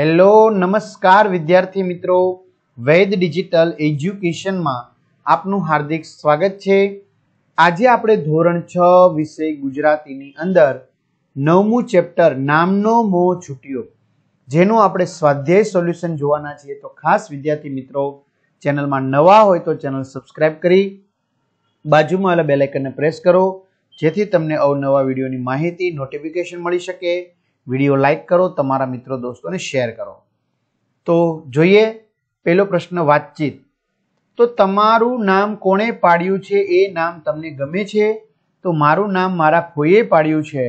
hello નમસ્કાર વિદ્યાર્થી મિત્રો વૈદ ડિજિટલ એજ્યુકેશનમાં આપનું હાર્દિક સ્વાગત છે આજે આપણે ધોરણ છ વિષય ગુજરાતીની અંદર નવમું ચેપ્ટર નામનો મોહ છૂટ્યો જેનું આપણે સ્વાધ્યાય સોલ્યુશન જોવાના છીએ તો ખાસ વિદ્યાર્થી મિત્રો ચેનલમાં નવા હોય તો ચેનલ સબસ્ક્રાઇબ કરી બાજુમાં આવેલા બેલાઇકનને પ્રેસ કરો જેથી તમને અવનવા વિડીયોની માહિતી નોટિફિકેશન મળી શકે વિડીયો લાઇક કરો તમારા મિત્રો દોસ્તોને શેર કરો તો જોઈએ પહેલો પ્રશ્ન વાતચીત તો તમારું નામ કોણે પાડ્યું છે એ નામ તમને ગમે છે તો મારું નામ મારા ફોઈએ પાડ્યું છે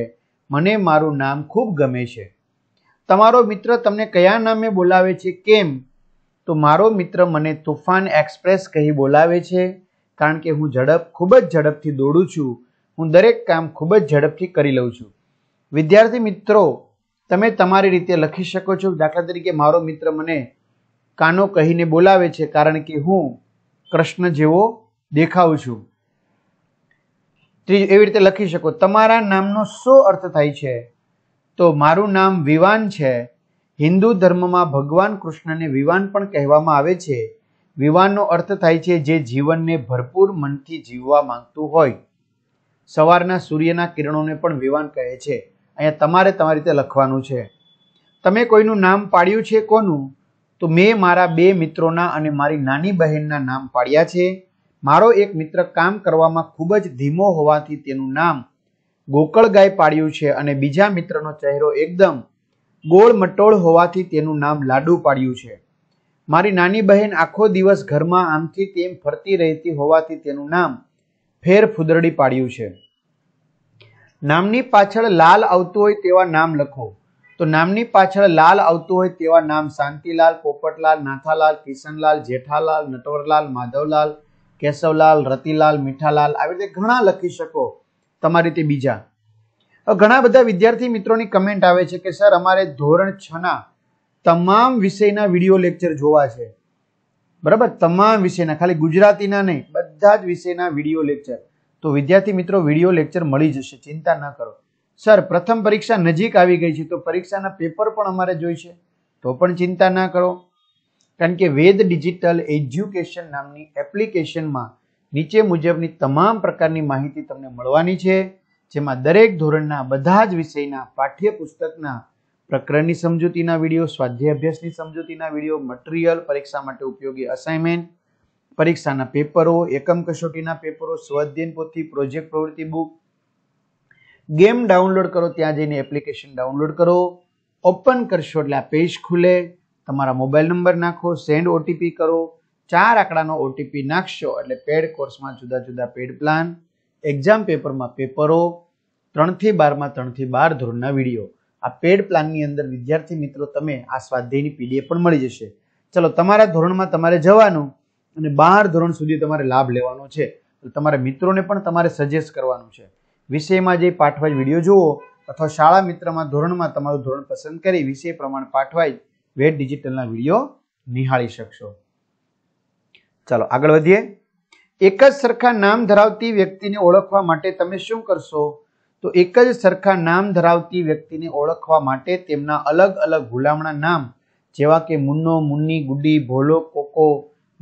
મને મારું નામ ખૂબ ગમે છે તમારો મિત્ર તમને કયા નામે બોલાવે છે કેમ તો મારો મિત્ર મને તોફાન એક્સપ્રેસ કહી બોલાવે છે કારણ કે હું ઝડપ ખૂબ જ ઝડપથી દોડું છું હું દરેક કામ ખૂબ જ ઝડપથી કરી લઉં છું વિદ્યાર્થી મિત્રો તમે તમારી રીતે લખી શકો છો દાખલા તરીકે મારો મિત્ર મને કાનો કહીને બોલાવે છે કારણ કે હું કૃષ્ણ જેવો દેખાઉં છું ત્રીજું એવી રીતે લખી શકો તમારા નામનો શું અર્થ થાય છે તો મારું નામ વિવાન છે હિન્દુ ધર્મમાં ભગવાન કૃષ્ણને વિવાન પણ કહેવામાં આવે છે વિવાનનો અર્થ થાય છે જે જીવનને ભરપૂર મનથી જીવવા માંગતું હોય સવારના સૂર્યના કિરણોને પણ વિવાન કહે છે અહીંયા તમારે તમારી રીતે લખવાનું છે તમે કોઈનું નામ પાડ્યું છે કોનું તો મેં મારા બે મિત્રોના અને મારી નાની બહેનના નામ પાડ્યા છે મારો એક મિત્ર કામ કરવામાં ખૂબ જ ધીમો હોવાથી તેનું નામ ગોકળ ગાય પાડ્યું છે અને બીજા મિત્રનો ચહેરો એકદમ ગોળ મટોળ હોવાથી તેનું નામ લાડુ પાડ્યું છે મારી નાની બહેન આખો દિવસ ઘરમાં આમથી તેમ ફરતી રહેતી હોવાથી તેનું નામ ફેર ફુદરડી પાડ્યું છે નામની પાછળ લાલ આવતું હોય તેવા નામ લખો તો નામની પાછળ લાલ આવતું હોય તેવા નામ શાંતિલાલ પોપટલાલ નાથાલાલ કિશનલાલ જેઠાલાલ નટવરલાલ માધવલાલ કેશવલાલ રતિલાલ મીઠાલાલ આવી રીતે ઘણા લખી શકો તમારી તે બીજા ઘણા બધા વિદ્યાર્થી મિત્રોની કમેન્ટ આવે છે કે સર અમારે ધોરણ છ ના તમામ વિષયના વિડીયો લેક્ચર જોવા છે બરાબર તમામ વિષયના ખાલી ગુજરાતીના નહીં બધા જ વિષયના વિડીયો લેક્ચર તો વિદ્યાર્થી મિત્રો વિડીયો લેક્ચર મળી જશે ચિંતા ન કરો સર પ્રથમ પરીક્ષા નજીક આવી ગઈ છે તો પરીક્ષાના પેપર પણ અમારે જોઈશે તો પણ ચિંતા ના કરો કારણ કે વેદ ડિજિટલ એજ્યુકેશન નામની એપ્લિકેશનમાં નીચે મુજબની તમામ પ્રકારની માહિતી તમને મળવાની છે જેમાં દરેક ધોરણના બધા જ વિષયના પાઠ્યપુસ્તકના પ્રકરણની સમજૂતીના વિડીયો સ્વાધ્યાય અભ્યાસની સમજૂતીના વિડીયો મટીરિયલ પરીક્ષા માટે ઉપયોગી અસાઇનમેન્ટ પરીક્ષાના પેપરો એકમ કસોટીના પેપરો સ્વાધ્યન પોથી પ્રોજેક્ટ પ્રવૃત્તિ બુક ગેમ ડાઉનલોડ કરો ત્યાં જઈને એપ્લિકેશન ડાઉનલોડ કરો ઓપન કરશો એટલે આ પેજ ખુલે તમારા મોબાઈલ નંબર નાખો સેન્ડ ઓટીપી કરો ચાર આંકડાનો ઓટીપી નાખશો એટલે પેડ કોર્સમાં જુદા જુદા પેડ પ્લાન એક્ઝામ પેપરમાં પેપરો ત્રણથી બારમાં ત્રણથી બાર ધોરણના વિડીયો આ પેડ પ્લાનની અંદર વિદ્યાર્થી મિત્રો તમે આ સ્વાધ્યાયની પીડીએફ પણ મળી જશે ચલો તમારા ધોરણમાં તમારે જવાનું અને બાર ધોરણ સુધી તમારે લાભ લેવાનો છે તો તમારા મિત્રોને પણ તમારે સજેસ્ટ કરવાનું છે વિષયમાં જે પાઠવાઈ વિડીયો જુઓ અથવા શાળા મિત્રમાં ધોરણમાં તમારું ધોરણ પસંદ કરી વિષય પ્રમાણે પાઠવાઈ વેટ ડિજિટલના વિડીયો નિહાળી શકશો ચાલો આગળ વધીએ એક જ સરખા નામ ધરાવતી વ્યક્તિને ઓળખવા માટે તમે શું કરશો તો એક જ સરખા નામ ધરાવતી વ્યક્તિને ઓળખવા માટે તેમના અલગ અલગ ગુલામણા નામ જેવા કે મુન્નો મુન્ની ગુડી ભોલો કોકો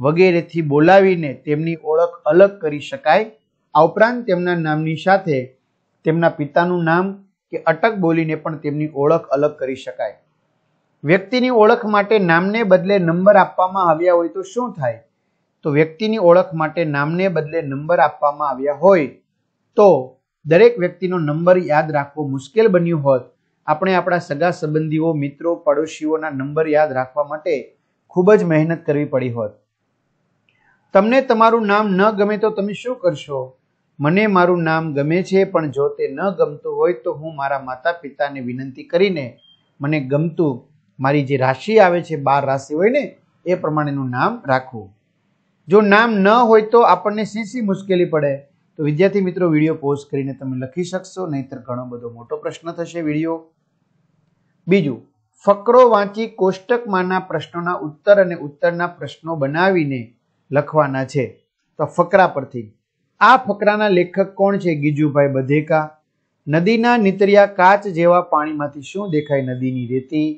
વગેરેથી બોલાવીને તેમની ઓળખ અલગ કરી શકાય આ ઉપરાંત તેમના નામની સાથે તેમના પિતાનું નામ કે અટક બોલીને પણ તેમની ઓળખ અલગ કરી શકાય વ્યક્તિની ઓળખ માટે નામને બદલે નંબર આપવામાં આવ્યા હોય તો શું થાય તો વ્યક્તિની ઓળખ માટે નામને બદલે નંબર આપવામાં આવ્યા હોય તો દરેક વ્યક્તિનો નંબર યાદ રાખવો મુશ્કેલ બન્યું હોત આપણે આપણા સગા સંબંધીઓ મિત્રો પડોશીઓના નંબર યાદ રાખવા માટે ખૂબ જ મહેનત કરવી પડી હોત તમને તમારું નામ ન ગમે તો તમે શું કરશો મને મારું નામ ગમે છે પણ જો તે ન ગમતું હોય તો હું મારા માતા પિતાને વિનંતી કરીને મને ગમતું મારી જે રાશિ આવે છે બાર રાશિ હોય ને એ પ્રમાણેનું નામ રાખવું જો નામ ન હોય તો આપણને સીસી મુશ્કેલી પડે તો વિદ્યાર્થી મિત્રો વિડીયો પોઝ કરીને તમે લખી શકશો નહીતર ઘણો બધો મોટો પ્રશ્ન થશે વિડીયો બીજું ફકરો વાંચી કોષ્ટકમાંના પ્રશ્નોના ઉત્તર અને ઉત્તરના પ્રશ્નો બનાવીને લખવાના છે તો ફકરા પરથી આ ફકરાના લેખક કોણ છે ગીજુભાઈ બધેકા નદીના નીતરિયા કાચ જેવા પાણીમાંથી શું દેખાય નદીની રેતી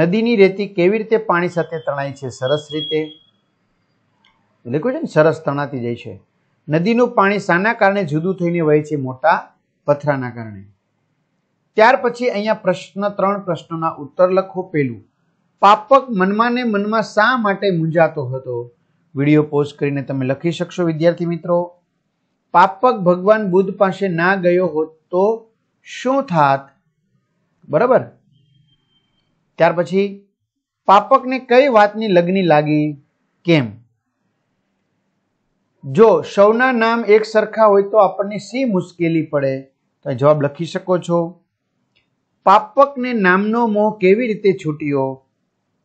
નદીની રેતી કેવી રીતે પાણી સાથે તણાય છે સરસ રીતે લખ્યું છે ને સરસ તણાતી જાય છે નદીનું પાણી શાના કારણે જુદું થઈને વહે છે મોટા પથરાના કારણે ત્યાર પછી અહીંયા પ્રશ્ન ત્રણ પ્રશ્નોના ઉત્તર લખો પેલું પાપક મનમાં ને મનમાં શા માટે મૂંઝાતો હતો વિડીયો પોસ્ટ કરીને તમે લખી શકશો વિદ્યાર્થી મિત્રો પાપક ભગવાન બુદ્ધ પાસે ના ગયો હોત તો શું થાત બરાબર ત્યાર પછી પાપકને કઈ વાતની લગ્ની લાગી કેમ જો સૌના નામ એક સરખા હોય તો આપણને સી મુશ્કેલી પડે તો જવાબ લખી શકો છો પાપકને નામનો મોહ કેવી રીતે છૂટ્યો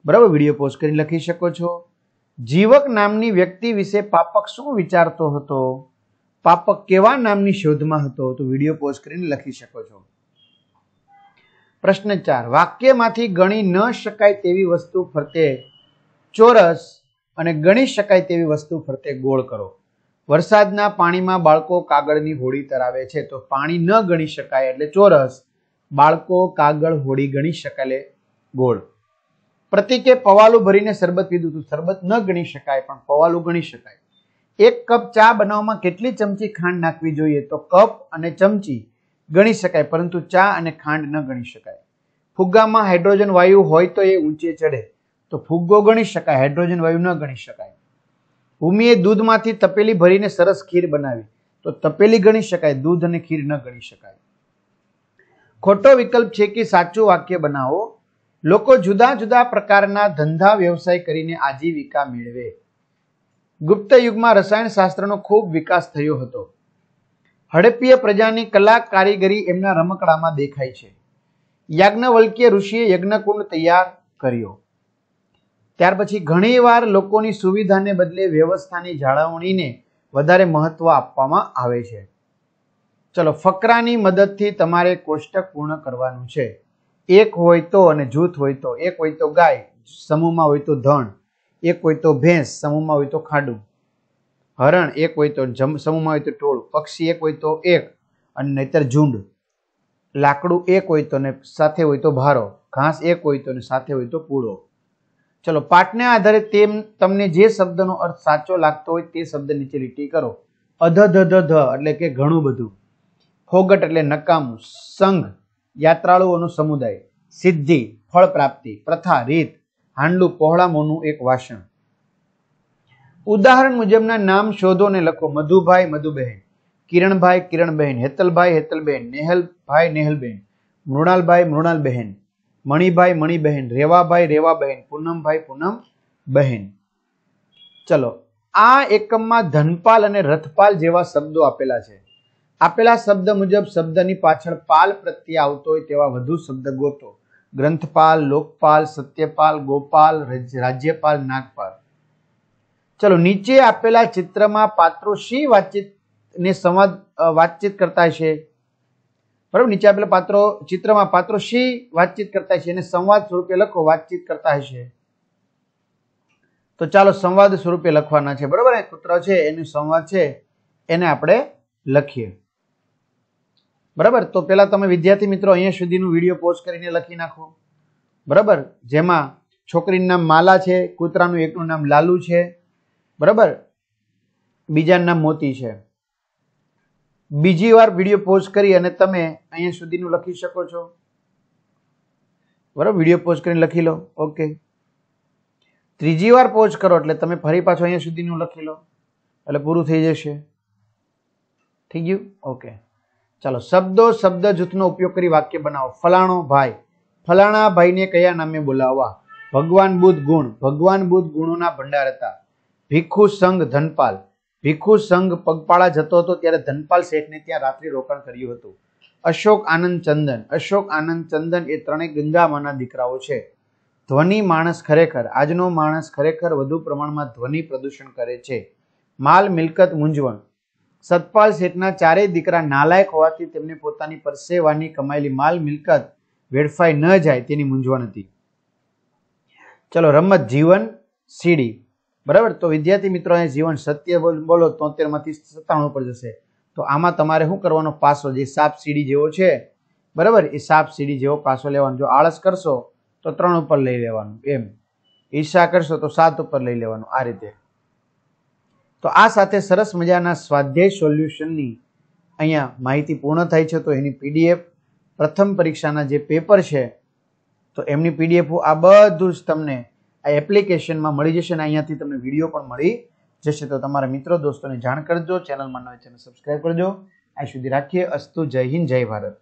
બરાબર વિડીયો પોસ્ટ કરી લખી શકો છો જીવક નામની વ્યક્તિ વિશે પાપક શું વિચારતો હતો પાપક કેવા નામની શોધમાં હતો તો વિડીયો પોઝ કરીને લખી શકો છો પ્રશ્ન ચાર વાક્યમાંથી ગણી ન શકાય તેવી વસ્તુ ફરતે ચોરસ અને ગણી શકાય તેવી વસ્તુ ફરતે ગોળ કરો વરસાદના પાણીમાં બાળકો કાગળની હોડી તરાવે છે તો પાણી ન ગણી શકાય એટલે ચોરસ બાળકો કાગળ હોડી ગણી શકાય ગોળ પ્રતિકે પવાલું ભરીને શરબત પીધું હતું શરબત ન ગણી શકાય પણ પવાલું ગણી શકાય એક કપ ચા બનાવવામાં કેટલી ચમચી ખાંડ નાખવી જોઈએ તો કપ અને ચમચી ગણી શકાય પરંતુ ચા અને ખાંડ ન ગણી શકાય ફુગ્ગામાં હાઇડ્રોજન વાયુ હોય તો એ ઊંચે ચડે તો ફુગ્ગો ગણી શકાય હાઇડ્રોજન વાયુ ન ગણી શકાય ભૂમિએ દૂધમાંથી તપેલી ભરીને સરસ ખીર બનાવી તો તપેલી ગણી શકાય દૂધ અને ખીર ન ગણી શકાય ખોટો વિકલ્પ છે કે સાચું વાક્ય બનાવો લોકો જુદા જુદા પ્રકારના ધંધા વ્યવસાય કરીને આજીવિકા મેળવે ગુપ્ત યુગમાં રસાયણશાસ્ત્રનો ખૂબ વિકાસ થયો હતો હડપ્પીય પ્રજાની કલા કારીગરી એમના રમકડામાં દેખાય છે યાજ્ઞવલ્કીય ઋષિએ યજ્ઞકુંડ તૈયાર કર્યો ત્યાર પછી ઘણીવાર લોકોની સુવિધાને બદલે વ્યવસ્થાની જાળવણીને વધારે મહત્વ આપવામાં આવે છે ચલો ફકરાની મદદથી તમારે કોષ્ટક પૂર્ણ કરવાનું છે એક હોય તો અને જૂથ હોય તો એક હોય તો ગાય સમૂહમાં હોય તો ધણ એક હોય તો ભેંસ સમૂહમાં હોય તો ખાડું હરણ એક હોય તો જમ સમૂહમાં હોય તો ટોળું પક્ષી એક હોય તો એક અને નહીતર ઝુંડ લાકડું એક હોય તો ને સાથે હોય તો ભારો ઘાસ એક હોય તો ને સાથે હોય તો પૂળો ચલો પાઠને આધારે તેમ તમને જે શબ્દનો અર્થ સાચો લાગતો હોય તે શબ્દ નીચે લીટી કરો અધ ધ ધ એટલે કે ઘણું બધું ફોગટ એટલે નકામું સંઘ યાત્રાળુઓનો સમુદાય સિદ્ધિ ફળ પ્રાપ્તિ પ્રથા રીત હાંડલું પહોળામોનું એક વાસણ ઉદાહરણ મુજબના નામ શોધો ને લખો મધુભાઈ મધુબહેન કિરણભાઈ કિરણબહેન હેતલભાઈ હેતલબહેન નેહલભાઈ નેહલબહેન મૃણાલભાઈ મૃણાલબહેન મણિભાઈ મણિબહેન રેવાભાઈ રેવાબહેન પૂનમભાઈ પૂનમ બહેન ચલો આ એકમમાં ધનપાલ અને રથપાલ જેવા શબ્દો આપેલા છે આપેલા શબ્દ મુજબ શબ્દની પાછળ પાલ પ્રત્યે આવતો હોય તેવા વધુ શબ્દ ગોતો ગ્રંથપાલ લોકપાલ સત્યપાલ ગોપાલ રાજ્યપાલ નાગપાલ ચલો નીચે આપેલા ચિત્રમાં પાત્રો શી વાતચીત ને સંવાદ વાતચીત કરતા છે બરાબર નીચે આપેલા પાત્રો ચિત્રમાં પાત્રો શી વાતચીત કરતા છે અને સંવાદ સ્વરૂપે લખો વાતચીત કરતા હશે તો ચાલો સંવાદ સ્વરૂપે લખવાના છે બરાબર કૂતરો છે એનું સંવાદ છે એને આપણે લખીએ બરાબર તો પહેલાં તમે વિદ્યાર્થી મિત્રો અહીંયા સુધીનું વિડીયો પોસ્ટ કરીને લખી નાખો બરાબર જેમાં છોકરીનું નામ માલા છે કૂતરાનું એકનું નામ લાલુ છે બરાબર બીજાનું નામ મોતી છે બીજી વાર વિડીયો પોસ્ટ કરી અને તમે અહીંયા સુધીનું લખી શકો છો બરાબર વિડીયો પોસ્ટ કરીને લખી લો ઓકે ત્રીજી વાર પોસ્ટ કરો એટલે તમે ફરી પાછો અહીંયા સુધીનું લખી લો એટલે પૂરું થઈ જશે થઈ ગયું ઓકે ચાલો શબ્દો શબ્દ જૂથનો ઉપયોગ કરી વાક્ય બનાવો ફલાણો ભાઈ ફલાણા ભાઈને કયા નામે બોલાવવા ભગવાન બુદ્ધ ગુણ ભગવાન બુદ્ધ ગુણોના ભંડાર હતા ભીખુ સંઘ ધનપાલ ભીખુ સંઘ પગપાળા જતો હતો ત્યારે ધનપાલ શેઠને ત્યાં રાત્રિ રોકાણ કર્યું હતું અશોક આનંદ ચંદન અશોક આનંદ ચંદન એ ત્રણેય ગંગામાના દીકરાઓ છે ધ્વનિ માણસ ખરેખર આજનો માણસ ખરેખર વધુ પ્રમાણમાં ધ્વનિ પ્રદૂષણ કરે છે માલ મિલકત મૂંઝવણ સતપાલ શેઠના ચારેય દીકરા નાલાયક હોવાથી તેમને પોતાની પરસેવાની કમાયેલી માલ મિલકત વેડફાઈ ન જાય તેની મૂંઝવણ હતી ચલો રમત જીવન સીડી બરાબર તો વિદ્યાર્થી મિત્રોને જીવન સત્ય બોલો તોતેર માંથી સત્તાણું પર જશે તો આમાં તમારે શું કરવાનો પાસો જે સાપ સીડી જેવો છે બરાબર એ સાપ સીડી જેવો પાસો લેવાનો જો આળસ કરશો તો ત્રણ ઉપર લઈ લેવાનું એમ ઈર્ષા કરશો તો સાત ઉપર લઈ લેવાનું આ રીતે તો આ સાથે સરસ મજાના સ્વાધ્યાય સોલ્યુશનની અહીંયા માહિતી પૂર્ણ થાય છે તો એની પીડીએફ પ્રથમ પરીક્ષાના જે પેપર છે તો એમની પીડીએફ આ બધું જ તમને આ એપ્લિકેશનમાં મળી જશે અને અહીંયાથી તમને વિડીયો પણ મળી જશે તો તમારા મિત્રો દોસ્તોને જાણ કરજો ચેનલમાં નવી ચેનલ સબસ્ક્રાઈબ કરજો આ સુધી રાખીએ અસ્તુ જય હિન્દ જય ભારત